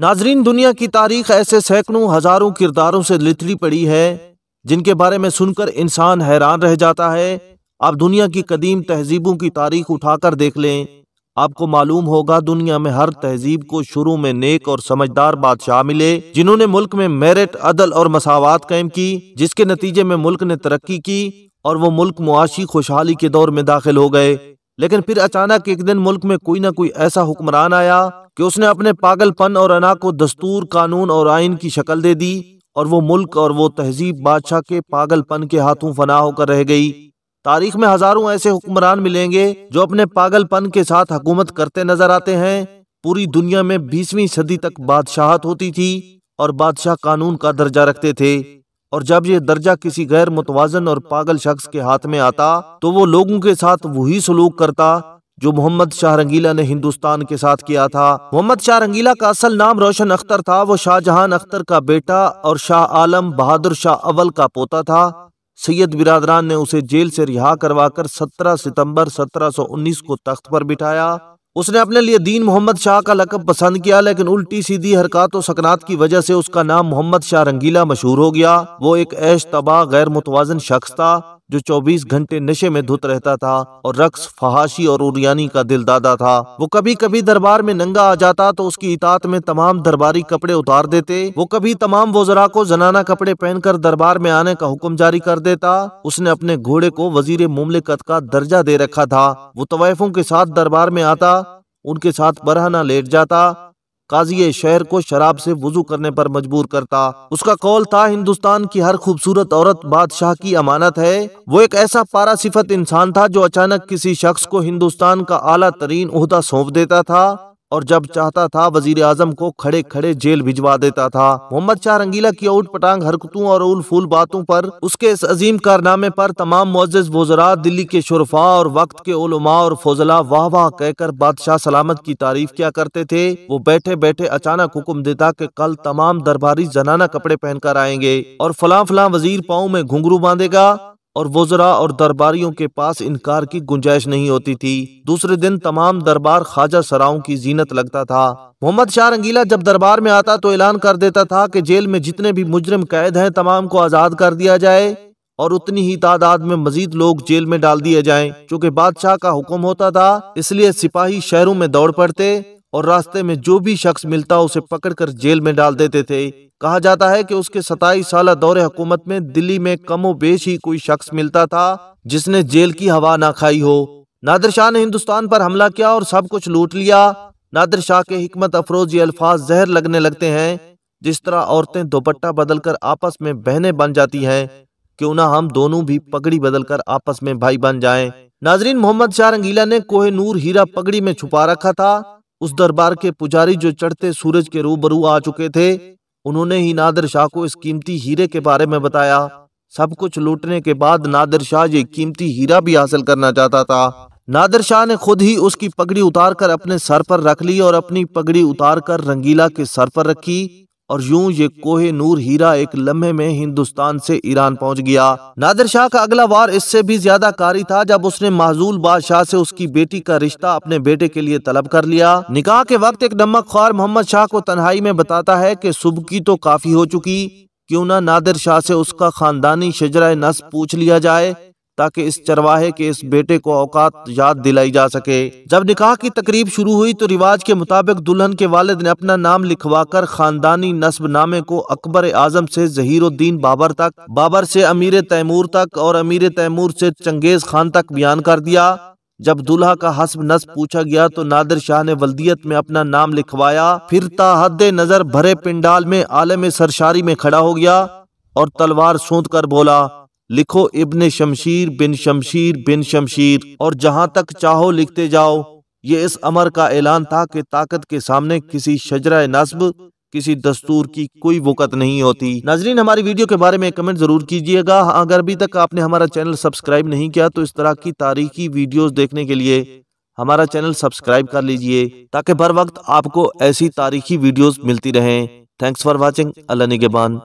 नाजरीन दुनिया की तारीख ऐसे सैकड़ों हजारों किरदारों से लिथड़ी पड़ी है जिनके बारे में सुनकर इंसान हैरान रह जाता है आप दुनिया की कदीम तहजीबों की तारीख उठाकर देख लें आपको मालूम होगा दुनिया में हर तहजीब को शुरू में नेक और समझदार बादशाह मिले जिन्होंने मुल्क में मेरिट अदल और मसावत कायम की जिसके नतीजे में मुल्क ने तरक्की की और वो मुल्क मुआशी खुशहाली के दौर में दाखिल हो गए लेकिन फिर अचानक एक दिन मुल्क में कोई ना कोई ऐसा हुक्मरान आया कि उसने अपने पागलपन और अना को दस्तूर कानून और आइन की शक्ल दे दी और वो मुल्क और वो तहजीब बादशाह के पागलपन के हाथों फना होकर रह गई तारीख में हजारों ऐसे हुक्मरान मिलेंगे जो अपने पागलपन के साथ हुकूमत करते नजर आते हैं पूरी दुनिया में बीसवीं सदी तक बादशाहत होती थी और बादशाह कानून का दर्जा रखते थे और जब ये दर्जा किसी गैर मुतवाजन और पागल शख्स के हाथ में आता तो वो लोगों के साथ वही सलूक करता जो मोहम्मद शाह रंगीला ने हिंदुस्तान के साथ किया था मोहम्मद शाह रंगीला का असल नाम रोशन अख्तर था वो शाहजहां अख्तर का बेटा और शाह आलम बहादुर शाह अवल का पोता था सैयद बिरादरान ने उसे जेल से रिहा करवाकर 17 सितंबर 1719 को तख्त पर बिठाया उसने अपने लिए दीन मोहम्मद शाह का लकब पसंद किया लेकिन उल्टी सीधी हरकत और सकनात की वजह से उसका नाम मोहम्मद शाह रंगीला मशहूर हो गया वो एक ऐश तबाह गैर मुतवाजन शख्स था जो 24 घंटे नशे में धुत रहता था और रक्स फहाशी और उरियानी का दिल दादा था वो कभी कभी दरबार में नंगा आ जाता तो उसकी इतात में तमाम दरबारी कपड़े उतार देते वो कभी तमाम वजरा को जनाना कपड़े पहनकर दरबार में आने का हुक्म जारी कर देता उसने अपने घोड़े को वजीर मुमलिकत का दर्जा दे रखा था वो तवैफों के साथ दरबार में आता उनके साथ बरहना लेट जाता काजी शहर को शराब से वजू करने पर मजबूर करता उसका कौल था हिंदुस्तान की हर खूबसूरत औरत बादशाह की अमानत है वो एक ऐसा पारा सिफत इंसान था जो अचानक किसी शख्स को हिंदुस्तान का आला तरीन उहदा सौंप देता था और जब चाहता था वजीर आजम को खड़े खड़े जेल भिजवा देता था मोहम्मद शाह रंगीला की ऊट पटांग हरकतों और उल फूल बातों पर उसके इस अजीम कारनामे पर तमाम मोजिज वजरा दिल्ली के शुरफा और वक्त के उलमा और फजला वाह वाह कहकर बादशाह सलामत की तारीफ किया करते थे वो बैठे बैठे अचानक हुक्म देता के कल तमाम दरबारी जनाना कपड़े पहनकर आएंगे और फलां फलां वजीर पाओ में घुंघरू बांधेगा और वजरा और दरबारियों के पास इनकार की गुंजाइश नहीं होती थी दूसरे दिन तमाम दरबार ख्वाजा सराओं की जीनत लगता था मोहम्मद शाह रंगीला जब दरबार में आता तो ऐलान कर देता था कि जेल में जितने भी मुजरिम कैद हैं तमाम को आजाद कर दिया जाए और उतनी ही तादाद में मजीद लोग जेल में डाल दिए जाएं, क्योंकि बादशाह का हुक्म होता था इसलिए सिपाही शहरों में दौड़ पड़ते और रास्ते में जो भी शख्स मिलता उसे पकड़कर जेल में डाल देते थे कहा जाता है कि उसके सताईस साल दौरे हुकूमत में दिल्ली में कमो बेश ही कोई शख्स मिलता था जिसने जेल की हवा ना खाई हो नादिर शाह ने हिंदुस्तान पर हमला किया और सब कुछ लूट लिया नादिर शाह के हमत अफरोज ये अल्फाज जहर लगने लगते हैं जिस तरह औरतें दोपट्टा बदलकर आपस में बहने बन जाती हैं क्यों ना हम दोनों भी पगड़ी बदलकर आपस में भाई बन जाएं। नाजरीन मोहम्मद शाह रंगीला ने कोहे नूर हीरा पगड़ी में छुपा रखा था उस दरबार के पुजारी जो चढ़ते सूरज के रूबरू आ चुके थे उन्होंने ही नादिर शाह को इस कीमती हीरे के बारे में बताया सब कुछ लूटने के बाद नादिर शाह ये कीमती हीरा भी हासिल करना चाहता था नादिर शाह ने खुद ही उसकी पगड़ी उतार कर अपने सर पर रख ली और अपनी पगड़ी उतार कर रंगीला के सर पर रखी और यूं ये कोहे नूर हीरा एक लम्हे में हिंदुस्तान से ईरान पहुंच गया नादिर शाह का अगला वार इससे भी ज्यादा कारी था जब उसने महजूल बादशाह से उसकी बेटी का रिश्ता अपने बेटे के लिए तलब कर लिया निकाह के वक्त एक नमक ख्वार मोहम्मद शाह को तनहाई में बताता है की सुबह की तो काफी हो चुकी क्यों ना नादिर शाह से उसका खानदानी शजरा नस पूछ लिया जाए ताकि इस चरवाहे के इस बेटे को औकात याद दिलाई जा सके जब निकाह की तकरीब शुरू हुई तो रिवाज के मुताबिक दुल्हन के वालिद ने अपना नाम लिखवाकर खानदानी नस्ब नामे को अकबर आजम से जहीरुद्दीन बाबर तक बाबर से अमीर तैमूर तक और अमीर तैमूर से चंगेज खान तक बयान कर दिया जब दुल्हा का हसब नस्ब पूछा गया तो नादिर शाह ने वल्दियत में अपना नाम लिखवाया फिर ताहद नजर भरे पिंडाल में आलम सरशारी में खड़ा हो गया और तलवार सूंध कर बोला लिखो इब्ने शमशीर बिन शमशीर बिन शमशीर और जहां तक चाहो लिखते जाओ ये इस अमर का ऐलान था कि ताकत के सामने किसी शजरा नस्ब किसी दस्तूर की कोई वक़त नहीं होती नाजरीन हमारी वीडियो के बारे में कमेंट जरूर कीजिएगा अगर अभी तक आपने हमारा चैनल सब्सक्राइब नहीं किया तो इस तरह की तारीखी वीडियोस देखने के लिए हमारा चैनल सब्सक्राइब कर लीजिए ताकि बर वक्त आपको ऐसी तारीखी वीडियोज मिलती रहे थैंक्स फॉर वॉचिंग अल्लाह निगेबान